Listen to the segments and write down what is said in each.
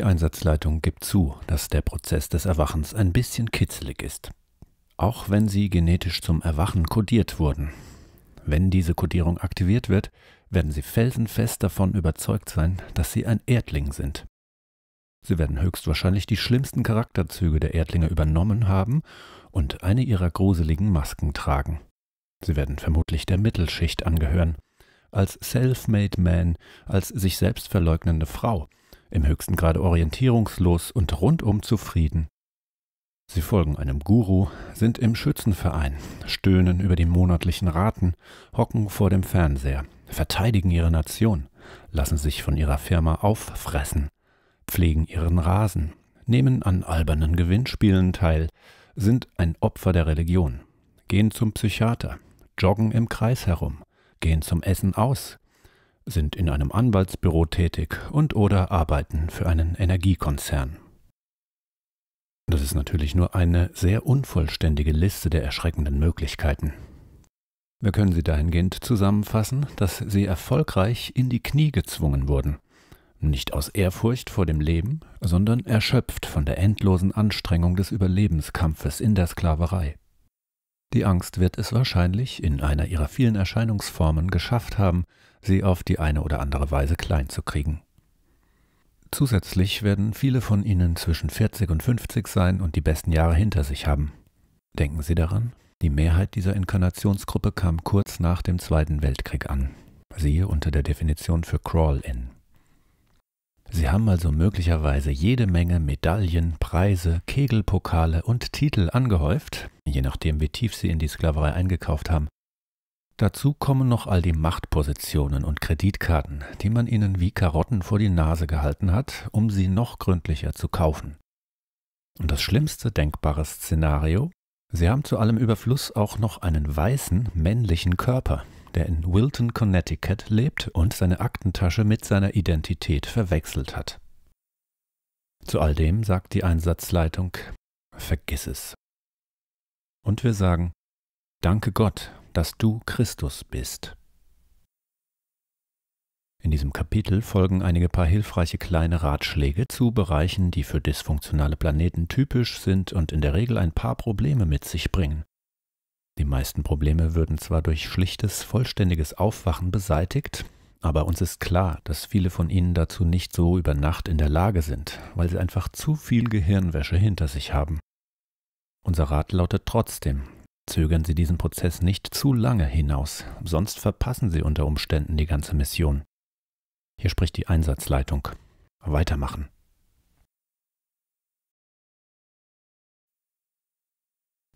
Die Einsatzleitung gibt zu, dass der Prozess des Erwachens ein bisschen kitzelig ist. Auch wenn sie genetisch zum Erwachen kodiert wurden. Wenn diese Kodierung aktiviert wird, werden sie felsenfest davon überzeugt sein, dass sie ein Erdling sind. Sie werden höchstwahrscheinlich die schlimmsten Charakterzüge der Erdlinge übernommen haben und eine ihrer gruseligen Masken tragen. Sie werden vermutlich der Mittelschicht angehören, als Self-Made Man, als sich selbst verleugnende Frau – im höchsten Grad orientierungslos und rundum zufrieden. Sie folgen einem Guru, sind im Schützenverein, stöhnen über die monatlichen Raten, hocken vor dem Fernseher, verteidigen ihre Nation, lassen sich von ihrer Firma auffressen, pflegen ihren Rasen, nehmen an albernen Gewinnspielen teil, sind ein Opfer der Religion, gehen zum Psychiater, joggen im Kreis herum, gehen zum Essen aus, sind in einem Anwaltsbüro tätig und oder arbeiten für einen Energiekonzern. Das ist natürlich nur eine sehr unvollständige Liste der erschreckenden Möglichkeiten. Wir können sie dahingehend zusammenfassen, dass sie erfolgreich in die Knie gezwungen wurden. Nicht aus Ehrfurcht vor dem Leben, sondern erschöpft von der endlosen Anstrengung des Überlebenskampfes in der Sklaverei. Die Angst wird es wahrscheinlich in einer ihrer vielen Erscheinungsformen geschafft haben, sie auf die eine oder andere Weise klein zu kriegen. Zusätzlich werden viele von Ihnen zwischen 40 und 50 sein und die besten Jahre hinter sich haben. Denken Sie daran, die Mehrheit dieser Inkarnationsgruppe kam kurz nach dem Zweiten Weltkrieg an. Siehe unter der Definition für Crawl-In. Sie haben also möglicherweise jede Menge Medaillen, Preise, Kegelpokale und Titel angehäuft, je nachdem wie tief Sie in die Sklaverei eingekauft haben, Dazu kommen noch all die Machtpositionen und Kreditkarten, die man ihnen wie Karotten vor die Nase gehalten hat, um sie noch gründlicher zu kaufen. Und das schlimmste denkbare Szenario? Sie haben zu allem Überfluss auch noch einen weißen, männlichen Körper, der in Wilton, Connecticut lebt und seine Aktentasche mit seiner Identität verwechselt hat. Zu all dem sagt die Einsatzleitung, vergiss es. Und wir sagen, danke Gott, dass du Christus bist. In diesem Kapitel folgen einige paar hilfreiche kleine Ratschläge zu Bereichen, die für dysfunktionale Planeten typisch sind und in der Regel ein paar Probleme mit sich bringen. Die meisten Probleme würden zwar durch schlichtes, vollständiges Aufwachen beseitigt, aber uns ist klar, dass viele von ihnen dazu nicht so über Nacht in der Lage sind, weil sie einfach zu viel Gehirnwäsche hinter sich haben. Unser Rat lautet trotzdem, Zögern Sie diesen Prozess nicht zu lange hinaus, sonst verpassen Sie unter Umständen die ganze Mission. Hier spricht die Einsatzleitung. Weitermachen.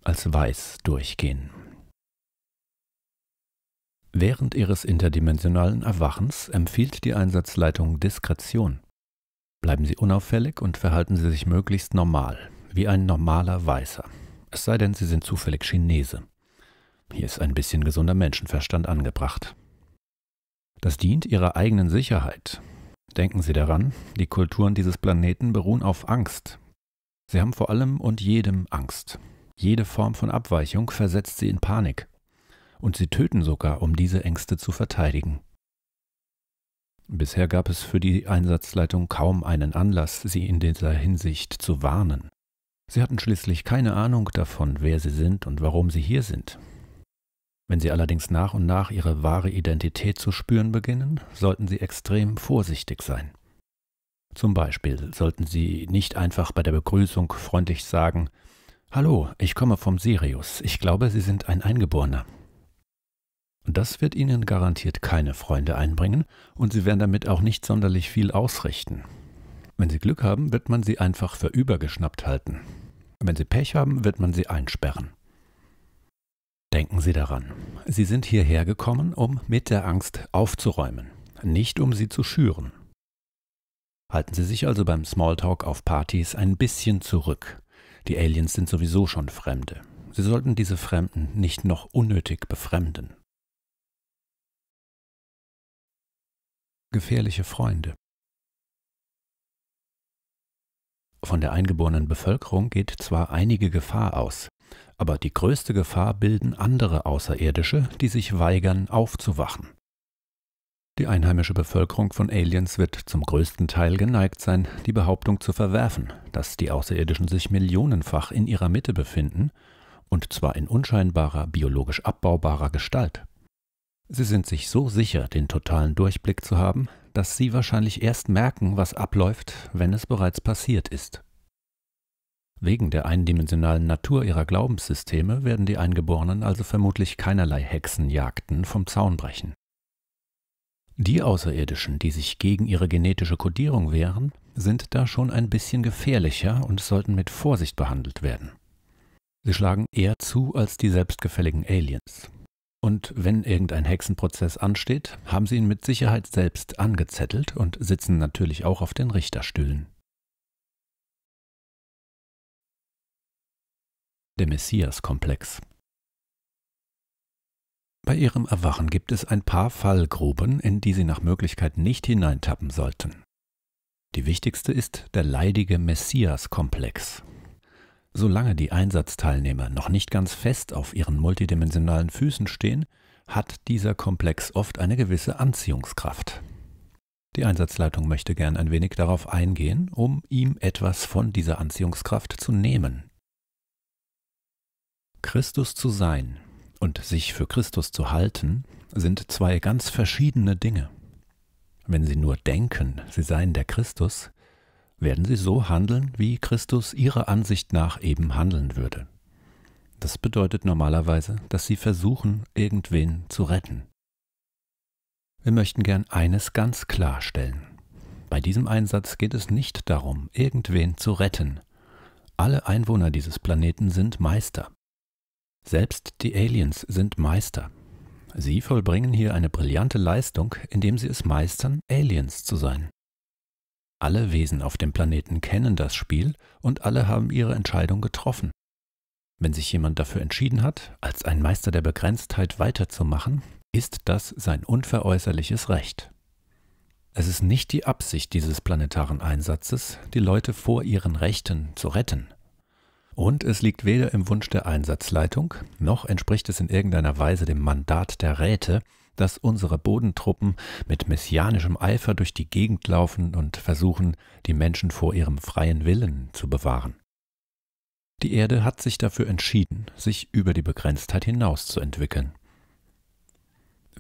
Als weiß durchgehen. Während Ihres interdimensionalen Erwachens empfiehlt die Einsatzleitung Diskretion. Bleiben Sie unauffällig und verhalten Sie sich möglichst normal, wie ein normaler Weißer es sei denn, Sie sind zufällig Chinese. Hier ist ein bisschen gesunder Menschenverstand angebracht. Das dient Ihrer eigenen Sicherheit. Denken Sie daran, die Kulturen dieses Planeten beruhen auf Angst. Sie haben vor allem und jedem Angst. Jede Form von Abweichung versetzt sie in Panik. Und sie töten sogar, um diese Ängste zu verteidigen. Bisher gab es für die Einsatzleitung kaum einen Anlass, sie in dieser Hinsicht zu warnen. Sie hatten schließlich keine Ahnung davon, wer sie sind und warum sie hier sind. Wenn sie allerdings nach und nach ihre wahre Identität zu spüren beginnen, sollten sie extrem vorsichtig sein. Zum Beispiel sollten sie nicht einfach bei der Begrüßung freundlich sagen, Hallo, ich komme vom Sirius, ich glaube, Sie sind ein Eingeborener. Das wird Ihnen garantiert keine Freunde einbringen und Sie werden damit auch nicht sonderlich viel ausrichten. Wenn Sie Glück haben, wird man Sie einfach für übergeschnappt halten. Wenn Sie Pech haben, wird man Sie einsperren. Denken Sie daran, Sie sind hierher gekommen, um mit der Angst aufzuräumen, nicht um sie zu schüren. Halten Sie sich also beim Smalltalk auf Partys ein bisschen zurück. Die Aliens sind sowieso schon Fremde. Sie sollten diese Fremden nicht noch unnötig befremden. Gefährliche Freunde. Von der eingeborenen Bevölkerung geht zwar einige Gefahr aus, aber die größte Gefahr bilden andere Außerirdische, die sich weigern, aufzuwachen. Die einheimische Bevölkerung von Aliens wird zum größten Teil geneigt sein, die Behauptung zu verwerfen, dass die Außerirdischen sich millionenfach in ihrer Mitte befinden, und zwar in unscheinbarer, biologisch abbaubarer Gestalt. Sie sind sich so sicher, den totalen Durchblick zu haben, dass Sie wahrscheinlich erst merken, was abläuft, wenn es bereits passiert ist. Wegen der eindimensionalen Natur ihrer Glaubenssysteme werden die Eingeborenen also vermutlich keinerlei Hexenjagden vom Zaun brechen. Die Außerirdischen, die sich gegen ihre genetische Kodierung wehren, sind da schon ein bisschen gefährlicher und sollten mit Vorsicht behandelt werden. Sie schlagen eher zu als die selbstgefälligen Aliens. Und wenn irgendein Hexenprozess ansteht, haben sie ihn mit Sicherheit selbst angezettelt und sitzen natürlich auch auf den Richterstühlen. Der Messias-Komplex Bei ihrem Erwachen gibt es ein paar Fallgruben, in die sie nach Möglichkeit nicht hineintappen sollten. Die wichtigste ist der leidige Messias-Komplex, Solange die Einsatzteilnehmer noch nicht ganz fest auf ihren multidimensionalen Füßen stehen, hat dieser Komplex oft eine gewisse Anziehungskraft. Die Einsatzleitung möchte gern ein wenig darauf eingehen, um ihm etwas von dieser Anziehungskraft zu nehmen. Christus zu sein und sich für Christus zu halten sind zwei ganz verschiedene Dinge. Wenn Sie nur denken, Sie seien der Christus, werden sie so handeln, wie Christus ihrer Ansicht nach eben handeln würde. Das bedeutet normalerweise, dass sie versuchen, irgendwen zu retten. Wir möchten gern eines ganz klarstellen. Bei diesem Einsatz geht es nicht darum, irgendwen zu retten. Alle Einwohner dieses Planeten sind Meister. Selbst die Aliens sind Meister. Sie vollbringen hier eine brillante Leistung, indem sie es meistern, Aliens zu sein. Alle Wesen auf dem Planeten kennen das Spiel und alle haben ihre Entscheidung getroffen. Wenn sich jemand dafür entschieden hat, als ein Meister der Begrenztheit weiterzumachen, ist das sein unveräußerliches Recht. Es ist nicht die Absicht dieses planetaren Einsatzes, die Leute vor ihren Rechten zu retten. Und es liegt weder im Wunsch der Einsatzleitung, noch entspricht es in irgendeiner Weise dem Mandat der Räte, dass unsere Bodentruppen mit messianischem Eifer durch die Gegend laufen und versuchen, die Menschen vor ihrem freien Willen zu bewahren. Die Erde hat sich dafür entschieden, sich über die Begrenztheit hinaus zu entwickeln.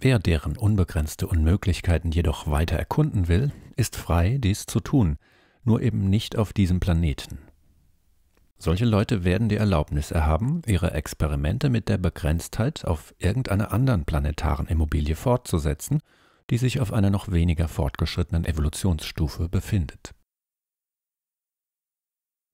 Wer deren unbegrenzte Unmöglichkeiten jedoch weiter erkunden will, ist frei, dies zu tun, nur eben nicht auf diesem Planeten. Solche Leute werden die Erlaubnis erhaben, ihre Experimente mit der Begrenztheit auf irgendeiner anderen planetaren Immobilie fortzusetzen, die sich auf einer noch weniger fortgeschrittenen Evolutionsstufe befindet.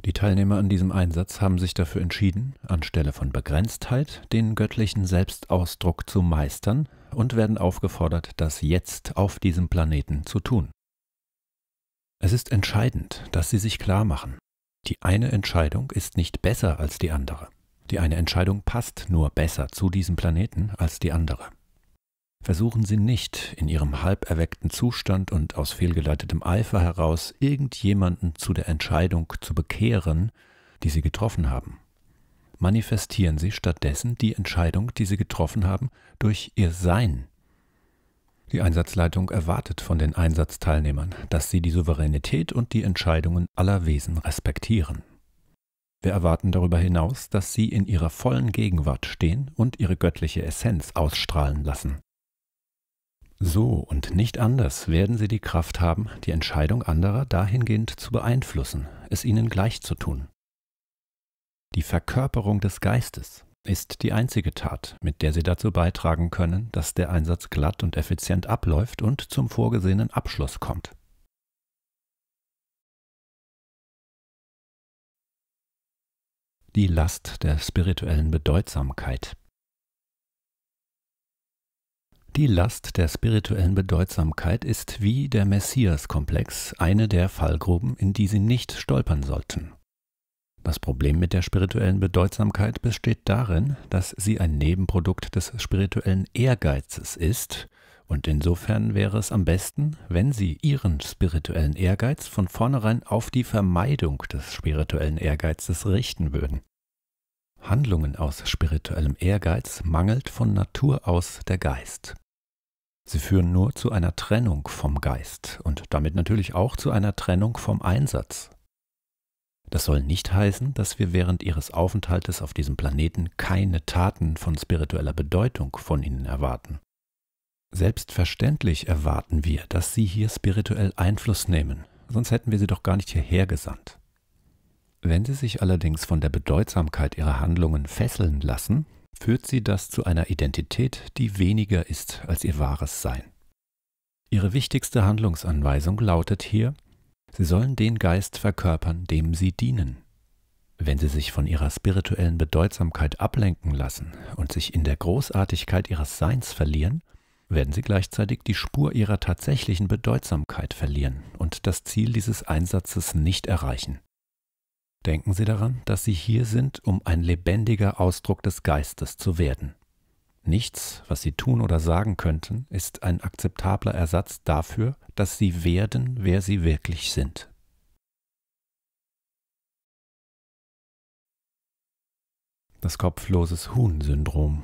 Die Teilnehmer an diesem Einsatz haben sich dafür entschieden, anstelle von Begrenztheit den göttlichen Selbstausdruck zu meistern und werden aufgefordert, das jetzt auf diesem Planeten zu tun. Es ist entscheidend, dass sie sich klar machen, die eine Entscheidung ist nicht besser als die andere. Die eine Entscheidung passt nur besser zu diesem Planeten als die andere. Versuchen Sie nicht, in Ihrem halberweckten Zustand und aus fehlgeleitetem Eifer heraus irgendjemanden zu der Entscheidung zu bekehren, die Sie getroffen haben. Manifestieren Sie stattdessen die Entscheidung, die Sie getroffen haben, durch Ihr Sein, die Einsatzleitung erwartet von den Einsatzteilnehmern, dass sie die Souveränität und die Entscheidungen aller Wesen respektieren. Wir erwarten darüber hinaus, dass sie in ihrer vollen Gegenwart stehen und ihre göttliche Essenz ausstrahlen lassen. So und nicht anders werden sie die Kraft haben, die Entscheidung anderer dahingehend zu beeinflussen, es ihnen gleichzutun. Die Verkörperung des Geistes ist die einzige Tat, mit der sie dazu beitragen können, dass der Einsatz glatt und effizient abläuft und zum vorgesehenen Abschluss kommt. Die Last der spirituellen Bedeutsamkeit Die Last der spirituellen Bedeutsamkeit ist wie der Messias-Komplex eine der Fallgruben, in die Sie nicht stolpern sollten. Das Problem mit der spirituellen Bedeutsamkeit besteht darin, dass sie ein Nebenprodukt des spirituellen Ehrgeizes ist, und insofern wäre es am besten, wenn sie ihren spirituellen Ehrgeiz von vornherein auf die Vermeidung des spirituellen Ehrgeizes richten würden. Handlungen aus spirituellem Ehrgeiz mangelt von Natur aus der Geist. Sie führen nur zu einer Trennung vom Geist und damit natürlich auch zu einer Trennung vom Einsatz. Das soll nicht heißen, dass wir während ihres Aufenthaltes auf diesem Planeten keine Taten von spiritueller Bedeutung von ihnen erwarten. Selbstverständlich erwarten wir, dass sie hier spirituell Einfluss nehmen, sonst hätten wir sie doch gar nicht hierher gesandt. Wenn sie sich allerdings von der Bedeutsamkeit ihrer Handlungen fesseln lassen, führt sie das zu einer Identität, die weniger ist als ihr wahres Sein. Ihre wichtigste Handlungsanweisung lautet hier, Sie sollen den Geist verkörpern, dem sie dienen. Wenn sie sich von ihrer spirituellen Bedeutsamkeit ablenken lassen und sich in der Großartigkeit ihres Seins verlieren, werden sie gleichzeitig die Spur ihrer tatsächlichen Bedeutsamkeit verlieren und das Ziel dieses Einsatzes nicht erreichen. Denken Sie daran, dass Sie hier sind, um ein lebendiger Ausdruck des Geistes zu werden. Nichts, was sie tun oder sagen könnten, ist ein akzeptabler Ersatz dafür, dass sie werden, wer sie wirklich sind. Das kopfloses Huhn-Syndrom.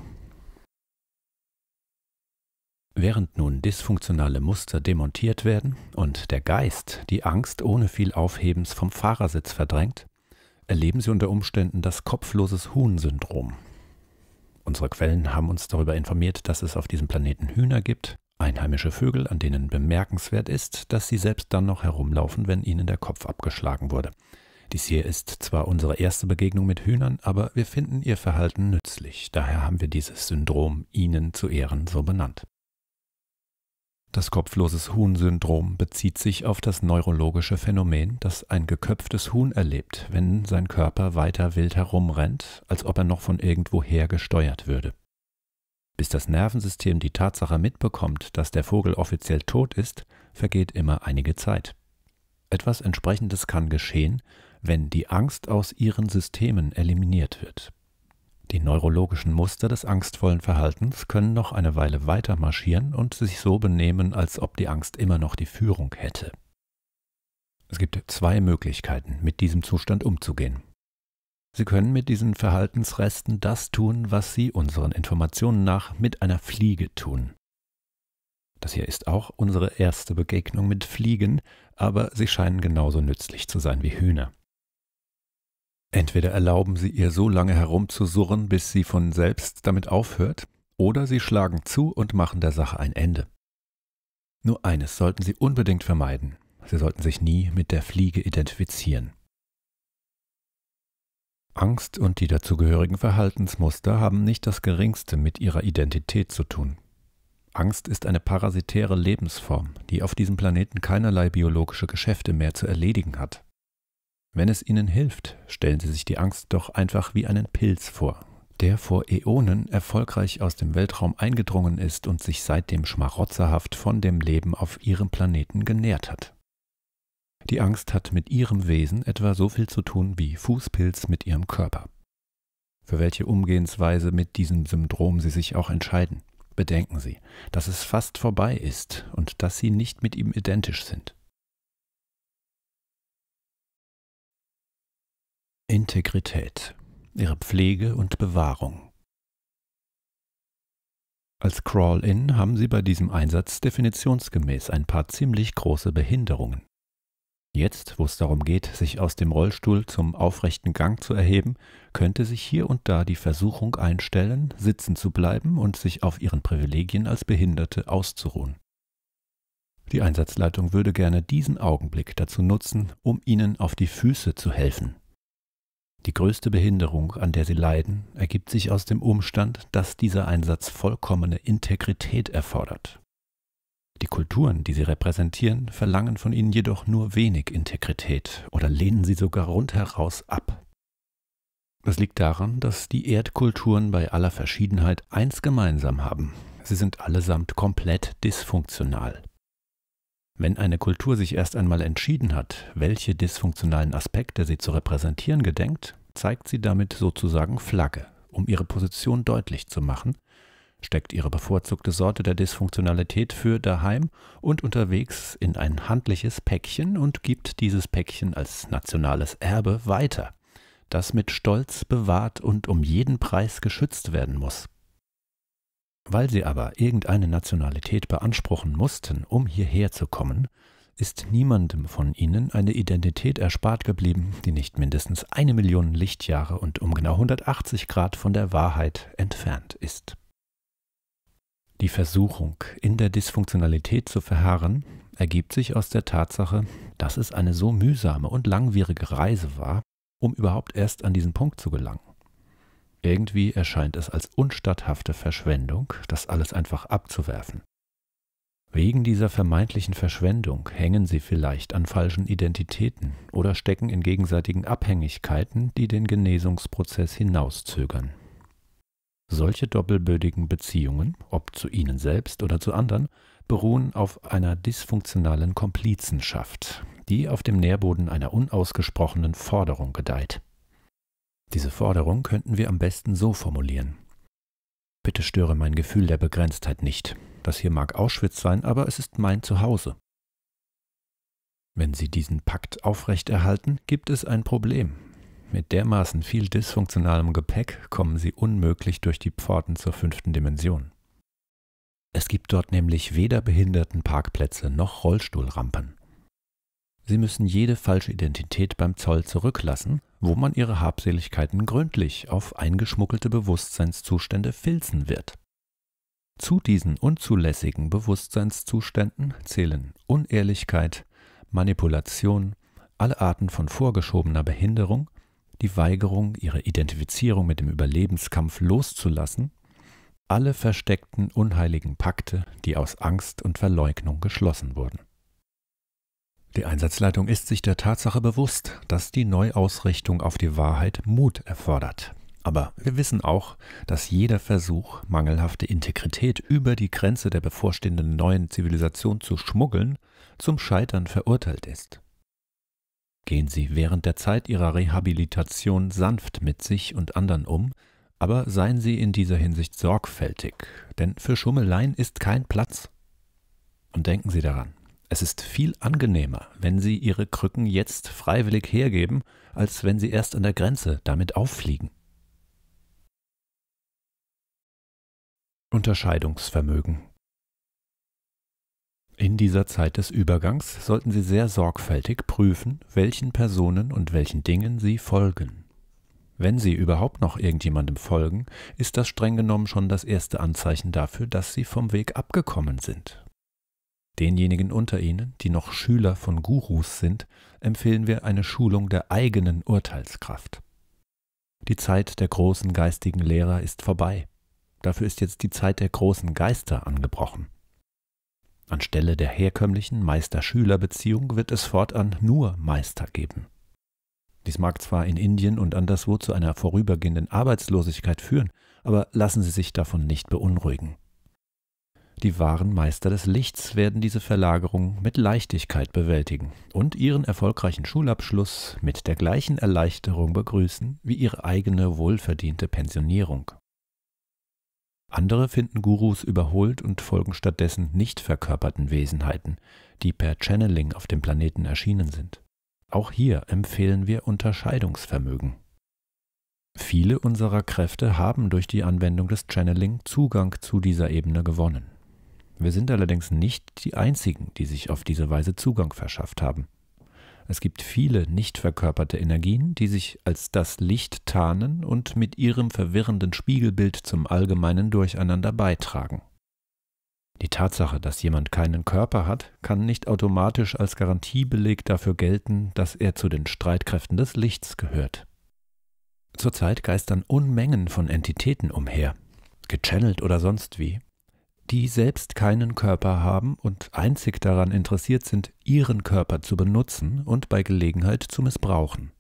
Während nun dysfunktionale Muster demontiert werden und der Geist die Angst ohne viel Aufhebens vom Fahrersitz verdrängt, erleben sie unter Umständen das kopfloses Huhn-Syndrom, Unsere Quellen haben uns darüber informiert, dass es auf diesem Planeten Hühner gibt, einheimische Vögel, an denen bemerkenswert ist, dass sie selbst dann noch herumlaufen, wenn ihnen der Kopf abgeschlagen wurde. Dies hier ist zwar unsere erste Begegnung mit Hühnern, aber wir finden ihr Verhalten nützlich, daher haben wir dieses Syndrom ihnen zu Ehren so benannt. Das Kopfloses-Huhn-Syndrom bezieht sich auf das neurologische Phänomen, das ein geköpftes Huhn erlebt, wenn sein Körper weiter wild herumrennt, als ob er noch von irgendwoher gesteuert würde. Bis das Nervensystem die Tatsache mitbekommt, dass der Vogel offiziell tot ist, vergeht immer einige Zeit. Etwas Entsprechendes kann geschehen, wenn die Angst aus ihren Systemen eliminiert wird. Die neurologischen Muster des angstvollen Verhaltens können noch eine Weile weiter marschieren und sich so benehmen, als ob die Angst immer noch die Führung hätte. Es gibt zwei Möglichkeiten, mit diesem Zustand umzugehen. Sie können mit diesen Verhaltensresten das tun, was Sie unseren Informationen nach mit einer Fliege tun. Das hier ist auch unsere erste Begegnung mit Fliegen, aber sie scheinen genauso nützlich zu sein wie Hühner. Entweder erlauben Sie ihr so lange herumzusurren, bis sie von selbst damit aufhört, oder Sie schlagen zu und machen der Sache ein Ende. Nur eines sollten Sie unbedingt vermeiden. Sie sollten sich nie mit der Fliege identifizieren. Angst und die dazugehörigen Verhaltensmuster haben nicht das geringste mit ihrer Identität zu tun. Angst ist eine parasitäre Lebensform, die auf diesem Planeten keinerlei biologische Geschäfte mehr zu erledigen hat. Wenn es ihnen hilft, stellen sie sich die Angst doch einfach wie einen Pilz vor, der vor Äonen erfolgreich aus dem Weltraum eingedrungen ist und sich seitdem schmarotzerhaft von dem Leben auf ihrem Planeten genährt hat. Die Angst hat mit ihrem Wesen etwa so viel zu tun wie Fußpilz mit ihrem Körper. Für welche Umgehensweise mit diesem Syndrom sie sich auch entscheiden, bedenken sie, dass es fast vorbei ist und dass sie nicht mit ihm identisch sind. Integrität, ihre Pflege und Bewahrung. Als Crawl-In haben sie bei diesem Einsatz definitionsgemäß ein paar ziemlich große Behinderungen. Jetzt, wo es darum geht, sich aus dem Rollstuhl zum aufrechten Gang zu erheben, könnte sich hier und da die Versuchung einstellen, sitzen zu bleiben und sich auf ihren Privilegien als Behinderte auszuruhen. Die Einsatzleitung würde gerne diesen Augenblick dazu nutzen, um ihnen auf die Füße zu helfen. Die größte Behinderung, an der sie leiden, ergibt sich aus dem Umstand, dass dieser Einsatz vollkommene Integrität erfordert. Die Kulturen, die sie repräsentieren, verlangen von ihnen jedoch nur wenig Integrität oder lehnen sie sogar rundheraus ab. Das liegt daran, dass die Erdkulturen bei aller Verschiedenheit eins gemeinsam haben. Sie sind allesamt komplett dysfunktional. Wenn eine Kultur sich erst einmal entschieden hat, welche dysfunktionalen Aspekte sie zu repräsentieren gedenkt, zeigt sie damit sozusagen Flagge, um ihre Position deutlich zu machen, steckt ihre bevorzugte Sorte der Dysfunktionalität für daheim und unterwegs in ein handliches Päckchen und gibt dieses Päckchen als nationales Erbe weiter, das mit Stolz bewahrt und um jeden Preis geschützt werden muss. Weil sie aber irgendeine Nationalität beanspruchen mussten, um hierher zu kommen, ist niemandem von ihnen eine Identität erspart geblieben, die nicht mindestens eine Million Lichtjahre und um genau 180 Grad von der Wahrheit entfernt ist. Die Versuchung, in der Dysfunktionalität zu verharren, ergibt sich aus der Tatsache, dass es eine so mühsame und langwierige Reise war, um überhaupt erst an diesen Punkt zu gelangen. Irgendwie erscheint es als unstatthafte Verschwendung, das alles einfach abzuwerfen. Wegen dieser vermeintlichen Verschwendung hängen sie vielleicht an falschen Identitäten oder stecken in gegenseitigen Abhängigkeiten, die den Genesungsprozess hinauszögern. Solche doppelbödigen Beziehungen, ob zu ihnen selbst oder zu anderen, beruhen auf einer dysfunktionalen Komplizenschaft, die auf dem Nährboden einer unausgesprochenen Forderung gedeiht. Diese Forderung könnten wir am besten so formulieren. Bitte störe mein Gefühl der Begrenztheit nicht. Das hier mag Auschwitz sein, aber es ist mein Zuhause. Wenn Sie diesen Pakt aufrechterhalten, gibt es ein Problem. Mit dermaßen viel dysfunktionalem Gepäck kommen Sie unmöglich durch die Pforten zur fünften Dimension. Es gibt dort nämlich weder Behindertenparkplätze noch Rollstuhlrampen. Sie müssen jede falsche Identität beim Zoll zurücklassen wo man ihre Habseligkeiten gründlich auf eingeschmuggelte Bewusstseinszustände filzen wird. Zu diesen unzulässigen Bewusstseinszuständen zählen Unehrlichkeit, Manipulation, alle Arten von vorgeschobener Behinderung, die Weigerung, ihre Identifizierung mit dem Überlebenskampf loszulassen, alle versteckten unheiligen Pakte, die aus Angst und Verleugnung geschlossen wurden. Die Einsatzleitung ist sich der Tatsache bewusst, dass die Neuausrichtung auf die Wahrheit Mut erfordert. Aber wir wissen auch, dass jeder Versuch, mangelhafte Integrität über die Grenze der bevorstehenden neuen Zivilisation zu schmuggeln, zum Scheitern verurteilt ist. Gehen Sie während der Zeit Ihrer Rehabilitation sanft mit sich und anderen um, aber seien Sie in dieser Hinsicht sorgfältig, denn für Schummeleien ist kein Platz. Und denken Sie daran, es ist viel angenehmer, wenn Sie Ihre Krücken jetzt freiwillig hergeben, als wenn Sie erst an der Grenze damit auffliegen. Unterscheidungsvermögen In dieser Zeit des Übergangs sollten Sie sehr sorgfältig prüfen, welchen Personen und welchen Dingen Sie folgen. Wenn Sie überhaupt noch irgendjemandem folgen, ist das streng genommen schon das erste Anzeichen dafür, dass Sie vom Weg abgekommen sind Denjenigen unter Ihnen, die noch Schüler von Gurus sind, empfehlen wir eine Schulung der eigenen Urteilskraft. Die Zeit der großen geistigen Lehrer ist vorbei. Dafür ist jetzt die Zeit der großen Geister angebrochen. Anstelle der herkömmlichen Meister-Schüler-Beziehung wird es fortan nur Meister geben. Dies mag zwar in Indien und anderswo zu einer vorübergehenden Arbeitslosigkeit führen, aber lassen Sie sich davon nicht beunruhigen. Die wahren Meister des Lichts werden diese Verlagerung mit Leichtigkeit bewältigen und ihren erfolgreichen Schulabschluss mit der gleichen Erleichterung begrüßen wie ihre eigene wohlverdiente Pensionierung. Andere finden Gurus überholt und folgen stattdessen nicht verkörperten Wesenheiten, die per Channeling auf dem Planeten erschienen sind. Auch hier empfehlen wir Unterscheidungsvermögen. Viele unserer Kräfte haben durch die Anwendung des Channeling Zugang zu dieser Ebene gewonnen. Wir sind allerdings nicht die Einzigen, die sich auf diese Weise Zugang verschafft haben. Es gibt viele nicht verkörperte Energien, die sich als das Licht tarnen und mit ihrem verwirrenden Spiegelbild zum allgemeinen Durcheinander beitragen. Die Tatsache, dass jemand keinen Körper hat, kann nicht automatisch als Garantiebeleg dafür gelten, dass er zu den Streitkräften des Lichts gehört. Zurzeit geistern Unmengen von Entitäten umher, gechannelt oder sonst wie, die selbst keinen Körper haben und einzig daran interessiert sind, ihren Körper zu benutzen und bei Gelegenheit zu missbrauchen.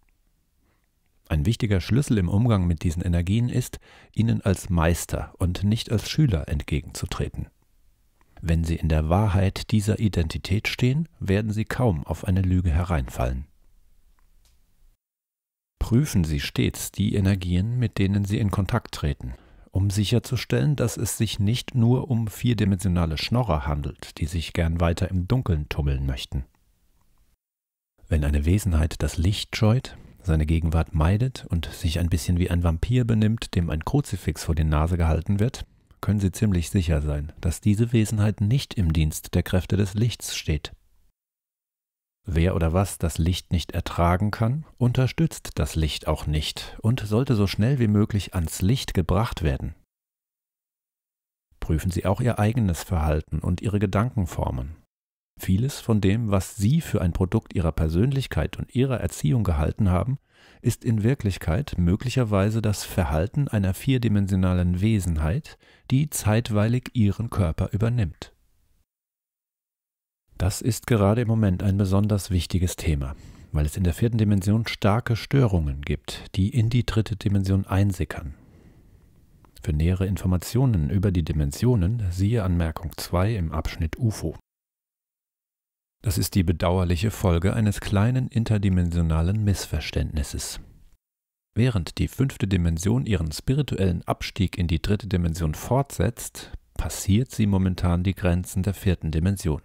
Ein wichtiger Schlüssel im Umgang mit diesen Energien ist, ihnen als Meister und nicht als Schüler entgegenzutreten. Wenn sie in der Wahrheit dieser Identität stehen, werden sie kaum auf eine Lüge hereinfallen. Prüfen Sie stets die Energien, mit denen Sie in Kontakt treten um sicherzustellen, dass es sich nicht nur um vierdimensionale Schnorrer handelt, die sich gern weiter im Dunkeln tummeln möchten. Wenn eine Wesenheit das Licht scheut, seine Gegenwart meidet und sich ein bisschen wie ein Vampir benimmt, dem ein Kruzifix vor die Nase gehalten wird, können Sie ziemlich sicher sein, dass diese Wesenheit nicht im Dienst der Kräfte des Lichts steht. Wer oder was das Licht nicht ertragen kann, unterstützt das Licht auch nicht und sollte so schnell wie möglich ans Licht gebracht werden. Prüfen Sie auch Ihr eigenes Verhalten und Ihre Gedankenformen. Vieles von dem, was Sie für ein Produkt Ihrer Persönlichkeit und Ihrer Erziehung gehalten haben, ist in Wirklichkeit möglicherweise das Verhalten einer vierdimensionalen Wesenheit, die zeitweilig Ihren Körper übernimmt. Das ist gerade im Moment ein besonders wichtiges Thema, weil es in der vierten Dimension starke Störungen gibt, die in die dritte Dimension einsickern. Für nähere Informationen über die Dimensionen siehe Anmerkung 2 im Abschnitt UFO. Das ist die bedauerliche Folge eines kleinen interdimensionalen Missverständnisses. Während die fünfte Dimension ihren spirituellen Abstieg in die dritte Dimension fortsetzt, passiert sie momentan die Grenzen der vierten Dimension.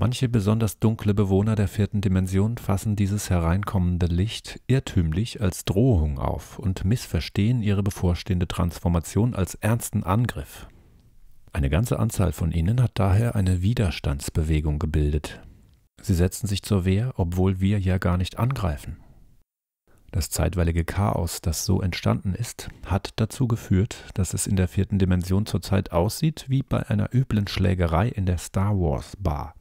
Manche besonders dunkle Bewohner der vierten Dimension fassen dieses hereinkommende Licht irrtümlich als Drohung auf und missverstehen ihre bevorstehende Transformation als ernsten Angriff. Eine ganze Anzahl von ihnen hat daher eine Widerstandsbewegung gebildet. Sie setzen sich zur Wehr, obwohl wir ja gar nicht angreifen. Das zeitweilige Chaos, das so entstanden ist, hat dazu geführt, dass es in der vierten Dimension zurzeit aussieht wie bei einer üblen Schlägerei in der Star Wars Bar.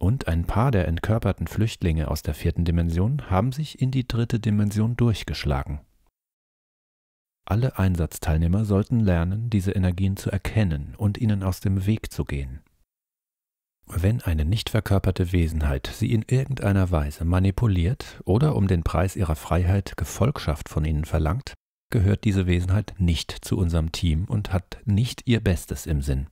Und ein paar der entkörperten Flüchtlinge aus der vierten Dimension haben sich in die dritte Dimension durchgeschlagen. Alle Einsatzteilnehmer sollten lernen, diese Energien zu erkennen und ihnen aus dem Weg zu gehen. Wenn eine nicht verkörperte Wesenheit sie in irgendeiner Weise manipuliert oder um den Preis ihrer Freiheit Gefolgschaft von ihnen verlangt, gehört diese Wesenheit nicht zu unserem Team und hat nicht ihr Bestes im Sinn.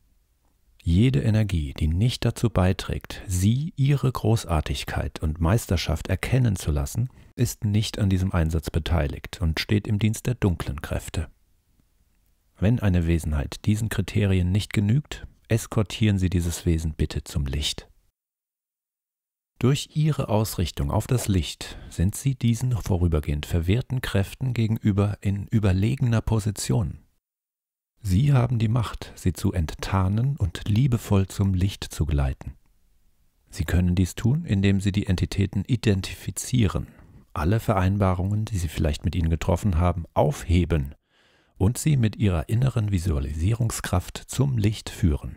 Jede Energie, die nicht dazu beiträgt, sie ihre Großartigkeit und Meisterschaft erkennen zu lassen, ist nicht an diesem Einsatz beteiligt und steht im Dienst der dunklen Kräfte. Wenn eine Wesenheit diesen Kriterien nicht genügt, eskortieren Sie dieses Wesen bitte zum Licht. Durch Ihre Ausrichtung auf das Licht sind Sie diesen vorübergehend verwehrten Kräften gegenüber in überlegener Position Sie haben die Macht, sie zu enttarnen und liebevoll zum Licht zu gleiten. Sie können dies tun, indem Sie die Entitäten identifizieren, alle Vereinbarungen, die Sie vielleicht mit ihnen getroffen haben, aufheben und sie mit ihrer inneren Visualisierungskraft zum Licht führen.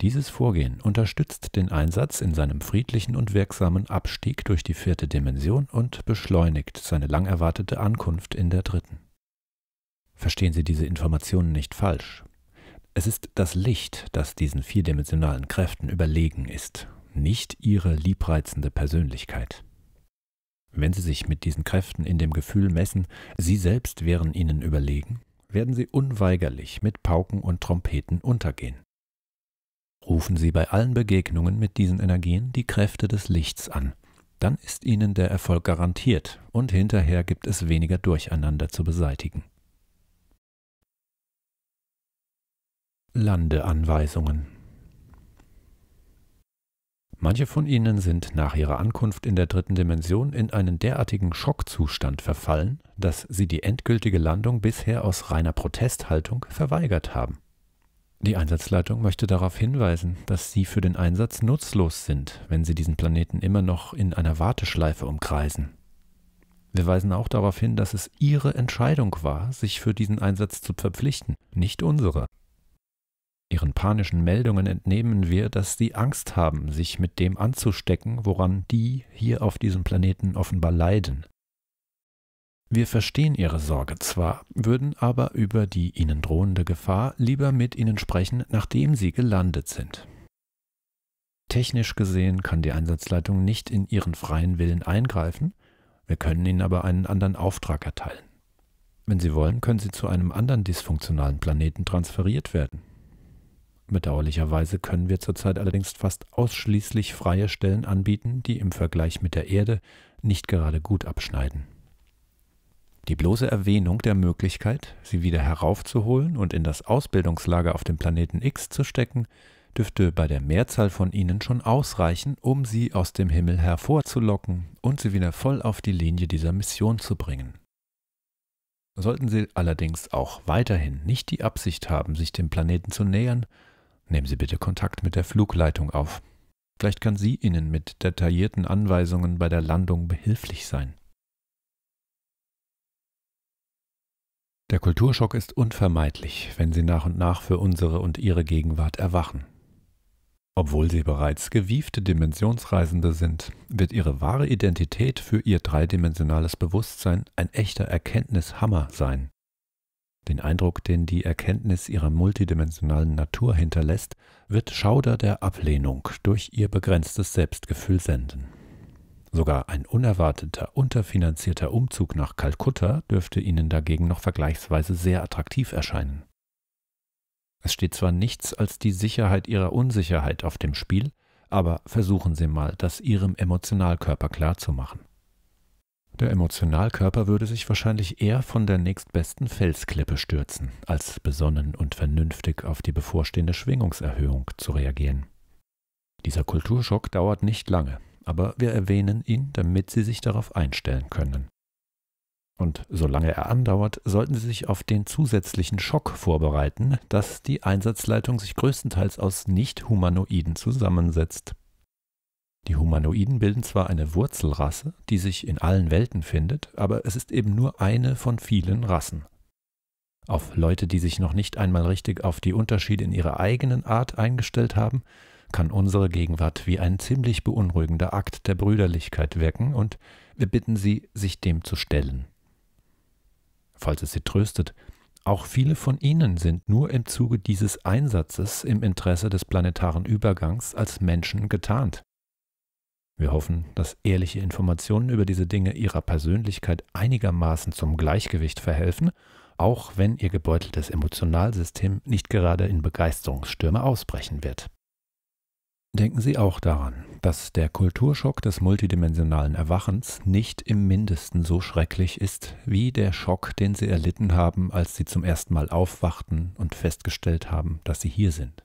Dieses Vorgehen unterstützt den Einsatz in seinem friedlichen und wirksamen Abstieg durch die vierte Dimension und beschleunigt seine lang erwartete Ankunft in der dritten. Verstehen Sie diese Informationen nicht falsch. Es ist das Licht, das diesen vierdimensionalen Kräften überlegen ist, nicht Ihre liebreizende Persönlichkeit. Wenn Sie sich mit diesen Kräften in dem Gefühl messen, Sie selbst wären ihnen überlegen, werden Sie unweigerlich mit Pauken und Trompeten untergehen. Rufen Sie bei allen Begegnungen mit diesen Energien die Kräfte des Lichts an, dann ist Ihnen der Erfolg garantiert und hinterher gibt es weniger Durcheinander zu beseitigen. Landeanweisungen. Manche von ihnen sind nach ihrer Ankunft in der dritten Dimension in einen derartigen Schockzustand verfallen, dass sie die endgültige Landung bisher aus reiner Protesthaltung verweigert haben. Die Einsatzleitung möchte darauf hinweisen, dass sie für den Einsatz nutzlos sind, wenn sie diesen Planeten immer noch in einer Warteschleife umkreisen. Wir weisen auch darauf hin, dass es ihre Entscheidung war, sich für diesen Einsatz zu verpflichten, nicht unsere. Ihren panischen Meldungen entnehmen wir, dass sie Angst haben, sich mit dem anzustecken, woran die hier auf diesem Planeten offenbar leiden. Wir verstehen Ihre Sorge zwar, würden aber über die Ihnen drohende Gefahr lieber mit Ihnen sprechen, nachdem Sie gelandet sind. Technisch gesehen kann die Einsatzleitung nicht in Ihren freien Willen eingreifen, wir können Ihnen aber einen anderen Auftrag erteilen. Wenn Sie wollen, können Sie zu einem anderen dysfunktionalen Planeten transferiert werden. Bedauerlicherweise können wir zurzeit allerdings fast ausschließlich freie Stellen anbieten, die im Vergleich mit der Erde nicht gerade gut abschneiden. Die bloße Erwähnung der Möglichkeit, sie wieder heraufzuholen und in das Ausbildungslager auf dem Planeten X zu stecken, dürfte bei der Mehrzahl von ihnen schon ausreichen, um sie aus dem Himmel hervorzulocken und sie wieder voll auf die Linie dieser Mission zu bringen. Sollten sie allerdings auch weiterhin nicht die Absicht haben, sich dem Planeten zu nähern, Nehmen Sie bitte Kontakt mit der Flugleitung auf. Vielleicht kann sie Ihnen mit detaillierten Anweisungen bei der Landung behilflich sein. Der Kulturschock ist unvermeidlich, wenn Sie nach und nach für unsere und Ihre Gegenwart erwachen. Obwohl Sie bereits gewiefte Dimensionsreisende sind, wird Ihre wahre Identität für Ihr dreidimensionales Bewusstsein ein echter Erkenntnishammer sein. Den Eindruck, den die Erkenntnis ihrer multidimensionalen Natur hinterlässt, wird Schauder der Ablehnung durch ihr begrenztes Selbstgefühl senden. Sogar ein unerwarteter, unterfinanzierter Umzug nach Kalkutta dürfte ihnen dagegen noch vergleichsweise sehr attraktiv erscheinen. Es steht zwar nichts als die Sicherheit ihrer Unsicherheit auf dem Spiel, aber versuchen Sie mal, das Ihrem Emotionalkörper klarzumachen. Der Emotionalkörper würde sich wahrscheinlich eher von der nächstbesten Felsklippe stürzen, als besonnen und vernünftig auf die bevorstehende Schwingungserhöhung zu reagieren. Dieser Kulturschock dauert nicht lange, aber wir erwähnen ihn, damit Sie sich darauf einstellen können. Und solange er andauert, sollten Sie sich auf den zusätzlichen Schock vorbereiten, dass die Einsatzleitung sich größtenteils aus nicht-humanoiden zusammensetzt. Die Humanoiden bilden zwar eine Wurzelrasse, die sich in allen Welten findet, aber es ist eben nur eine von vielen Rassen. Auf Leute, die sich noch nicht einmal richtig auf die Unterschiede in ihrer eigenen Art eingestellt haben, kann unsere Gegenwart wie ein ziemlich beunruhigender Akt der Brüderlichkeit wirken, und wir bitten Sie, sich dem zu stellen. Falls es Sie tröstet, auch viele von Ihnen sind nur im Zuge dieses Einsatzes im Interesse des planetaren Übergangs als Menschen getarnt. Wir hoffen, dass ehrliche Informationen über diese Dinge Ihrer Persönlichkeit einigermaßen zum Gleichgewicht verhelfen, auch wenn Ihr gebeuteltes Emotionalsystem nicht gerade in Begeisterungsstürme ausbrechen wird. Denken Sie auch daran, dass der Kulturschock des multidimensionalen Erwachens nicht im mindesten so schrecklich ist wie der Schock, den Sie erlitten haben, als Sie zum ersten Mal aufwachten und festgestellt haben, dass Sie hier sind.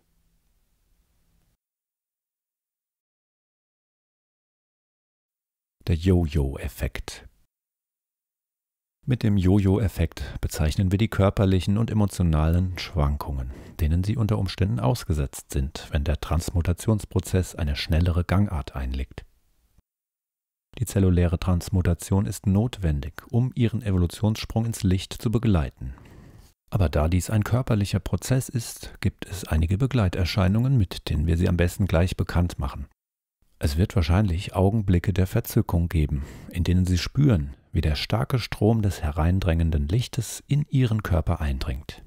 der Jojo-Effekt. Mit dem Jojo-Effekt bezeichnen wir die körperlichen und emotionalen Schwankungen, denen sie unter Umständen ausgesetzt sind, wenn der Transmutationsprozess eine schnellere Gangart einlegt. Die zelluläre Transmutation ist notwendig, um ihren Evolutionssprung ins Licht zu begleiten. Aber da dies ein körperlicher Prozess ist, gibt es einige Begleiterscheinungen, mit denen wir sie am besten gleich bekannt machen. Es wird wahrscheinlich Augenblicke der Verzückung geben, in denen sie spüren, wie der starke Strom des hereindrängenden Lichtes in ihren Körper eindringt.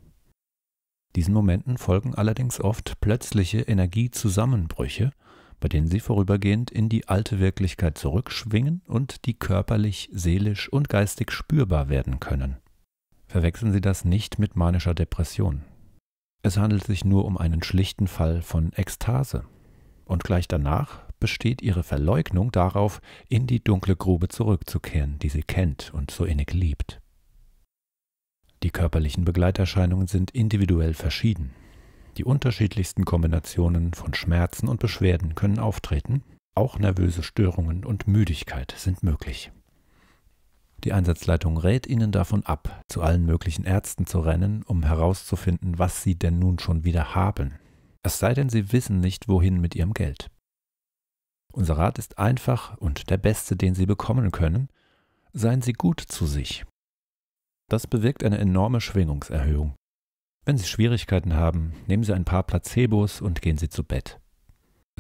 Diesen Momenten folgen allerdings oft plötzliche Energiezusammenbrüche, bei denen sie vorübergehend in die alte Wirklichkeit zurückschwingen und die körperlich, seelisch und geistig spürbar werden können. Verwechseln Sie das nicht mit manischer Depression. Es handelt sich nur um einen schlichten Fall von Ekstase. Und gleich danach besteht ihre Verleugnung darauf, in die dunkle Grube zurückzukehren, die sie kennt und so innig liebt. Die körperlichen Begleiterscheinungen sind individuell verschieden. Die unterschiedlichsten Kombinationen von Schmerzen und Beschwerden können auftreten, auch nervöse Störungen und Müdigkeit sind möglich. Die Einsatzleitung rät Ihnen davon ab, zu allen möglichen Ärzten zu rennen, um herauszufinden, was Sie denn nun schon wieder haben. Es sei denn, Sie wissen nicht, wohin mit Ihrem Geld. Unser Rat ist einfach und der beste, den Sie bekommen können. Seien Sie gut zu sich. Das bewirkt eine enorme Schwingungserhöhung. Wenn Sie Schwierigkeiten haben, nehmen Sie ein paar Placebos und gehen Sie zu Bett.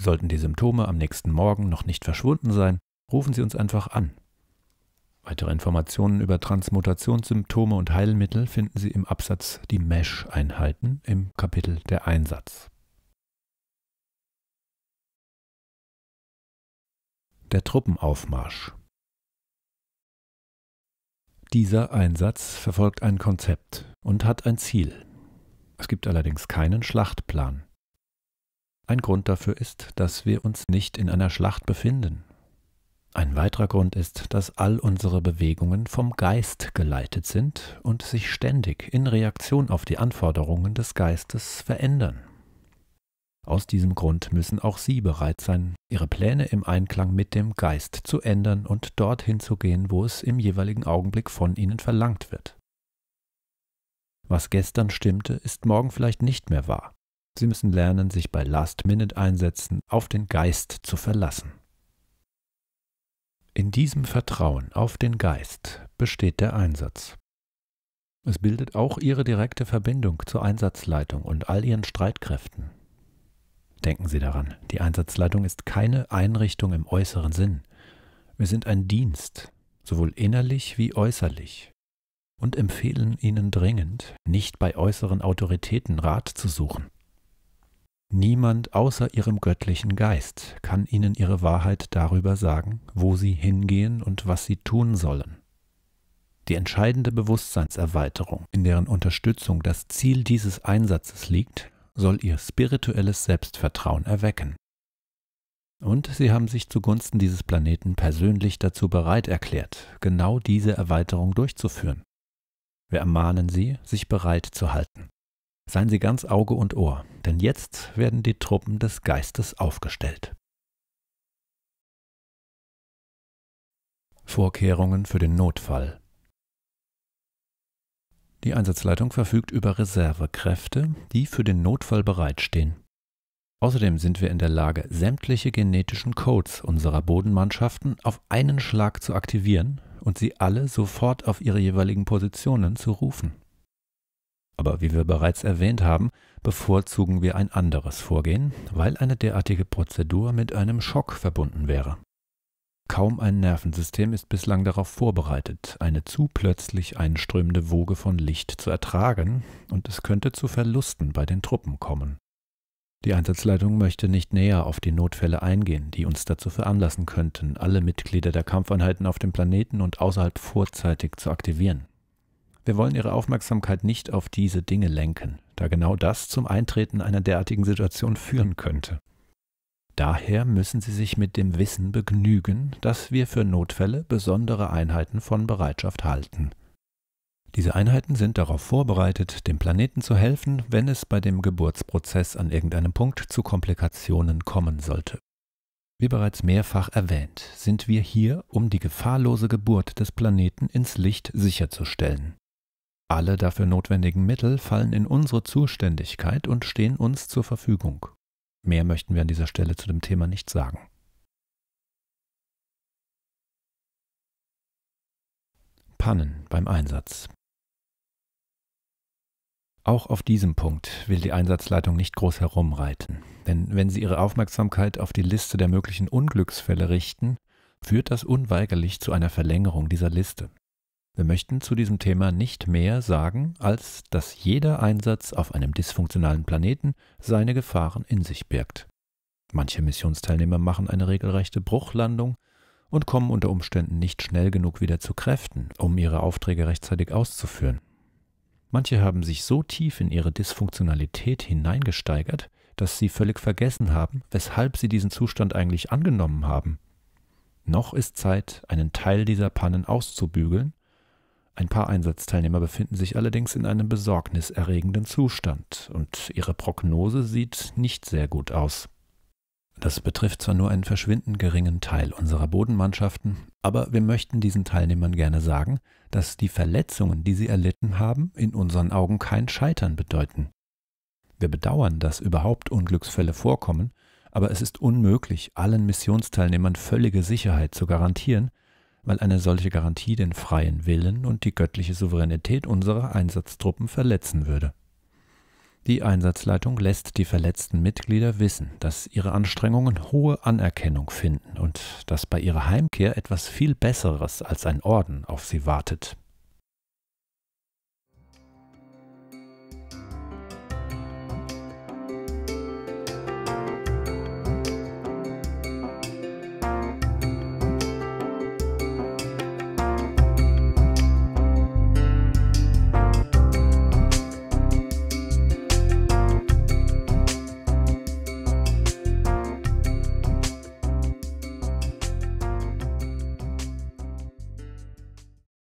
Sollten die Symptome am nächsten Morgen noch nicht verschwunden sein, rufen Sie uns einfach an. Weitere Informationen über Transmutationssymptome und Heilmittel finden Sie im Absatz Die Mesh-Einheiten im Kapitel Der Einsatz. der Truppenaufmarsch. Dieser Einsatz verfolgt ein Konzept und hat ein Ziel. Es gibt allerdings keinen Schlachtplan. Ein Grund dafür ist, dass wir uns nicht in einer Schlacht befinden. Ein weiterer Grund ist, dass all unsere Bewegungen vom Geist geleitet sind und sich ständig in Reaktion auf die Anforderungen des Geistes verändern. Aus diesem Grund müssen auch Sie bereit sein, Ihre Pläne im Einklang mit dem Geist zu ändern und dorthin zu gehen, wo es im jeweiligen Augenblick von Ihnen verlangt wird. Was gestern stimmte, ist morgen vielleicht nicht mehr wahr. Sie müssen lernen, sich bei Last-Minute-Einsätzen auf den Geist zu verlassen. In diesem Vertrauen auf den Geist besteht der Einsatz. Es bildet auch Ihre direkte Verbindung zur Einsatzleitung und all Ihren Streitkräften. Denken Sie daran, die Einsatzleitung ist keine Einrichtung im äußeren Sinn. Wir sind ein Dienst, sowohl innerlich wie äußerlich, und empfehlen Ihnen dringend, nicht bei äußeren Autoritäten Rat zu suchen. Niemand außer Ihrem göttlichen Geist kann Ihnen Ihre Wahrheit darüber sagen, wo Sie hingehen und was Sie tun sollen. Die entscheidende Bewusstseinserweiterung, in deren Unterstützung das Ziel dieses Einsatzes liegt, soll ihr spirituelles Selbstvertrauen erwecken. Und sie haben sich zugunsten dieses Planeten persönlich dazu bereit erklärt, genau diese Erweiterung durchzuführen. Wir ermahnen sie, sich bereit zu halten. Seien Sie ganz Auge und Ohr, denn jetzt werden die Truppen des Geistes aufgestellt. Vorkehrungen für den Notfall die Einsatzleitung verfügt über Reservekräfte, die für den Notfall bereitstehen. Außerdem sind wir in der Lage, sämtliche genetischen Codes unserer Bodenmannschaften auf einen Schlag zu aktivieren und sie alle sofort auf ihre jeweiligen Positionen zu rufen. Aber wie wir bereits erwähnt haben, bevorzugen wir ein anderes Vorgehen, weil eine derartige Prozedur mit einem Schock verbunden wäre. Kaum ein Nervensystem ist bislang darauf vorbereitet, eine zu plötzlich einströmende Woge von Licht zu ertragen, und es könnte zu Verlusten bei den Truppen kommen. Die Einsatzleitung möchte nicht näher auf die Notfälle eingehen, die uns dazu veranlassen könnten, alle Mitglieder der Kampfeinheiten auf dem Planeten und außerhalb vorzeitig zu aktivieren. Wir wollen Ihre Aufmerksamkeit nicht auf diese Dinge lenken, da genau das zum Eintreten einer derartigen Situation führen könnte. Daher müssen Sie sich mit dem Wissen begnügen, dass wir für Notfälle besondere Einheiten von Bereitschaft halten. Diese Einheiten sind darauf vorbereitet, dem Planeten zu helfen, wenn es bei dem Geburtsprozess an irgendeinem Punkt zu Komplikationen kommen sollte. Wie bereits mehrfach erwähnt, sind wir hier, um die gefahrlose Geburt des Planeten ins Licht sicherzustellen. Alle dafür notwendigen Mittel fallen in unsere Zuständigkeit und stehen uns zur Verfügung. Mehr möchten wir an dieser Stelle zu dem Thema nicht sagen. Pannen beim Einsatz. Auch auf diesem Punkt will die Einsatzleitung nicht groß herumreiten, denn wenn Sie Ihre Aufmerksamkeit auf die Liste der möglichen Unglücksfälle richten, führt das unweigerlich zu einer Verlängerung dieser Liste. Wir möchten zu diesem Thema nicht mehr sagen, als dass jeder Einsatz auf einem dysfunktionalen Planeten seine Gefahren in sich birgt. Manche Missionsteilnehmer machen eine regelrechte Bruchlandung und kommen unter Umständen nicht schnell genug wieder zu Kräften, um ihre Aufträge rechtzeitig auszuführen. Manche haben sich so tief in ihre Dysfunktionalität hineingesteigert, dass sie völlig vergessen haben, weshalb sie diesen Zustand eigentlich angenommen haben. Noch ist Zeit, einen Teil dieser Pannen auszubügeln ein paar Einsatzteilnehmer befinden sich allerdings in einem besorgniserregenden Zustand und ihre Prognose sieht nicht sehr gut aus. Das betrifft zwar nur einen verschwindend geringen Teil unserer Bodenmannschaften, aber wir möchten diesen Teilnehmern gerne sagen, dass die Verletzungen, die sie erlitten haben, in unseren Augen kein Scheitern bedeuten. Wir bedauern, dass überhaupt Unglücksfälle vorkommen, aber es ist unmöglich, allen Missionsteilnehmern völlige Sicherheit zu garantieren, weil eine solche Garantie den freien Willen und die göttliche Souveränität unserer Einsatztruppen verletzen würde. Die Einsatzleitung lässt die verletzten Mitglieder wissen, dass ihre Anstrengungen hohe Anerkennung finden und dass bei ihrer Heimkehr etwas viel Besseres als ein Orden auf sie wartet.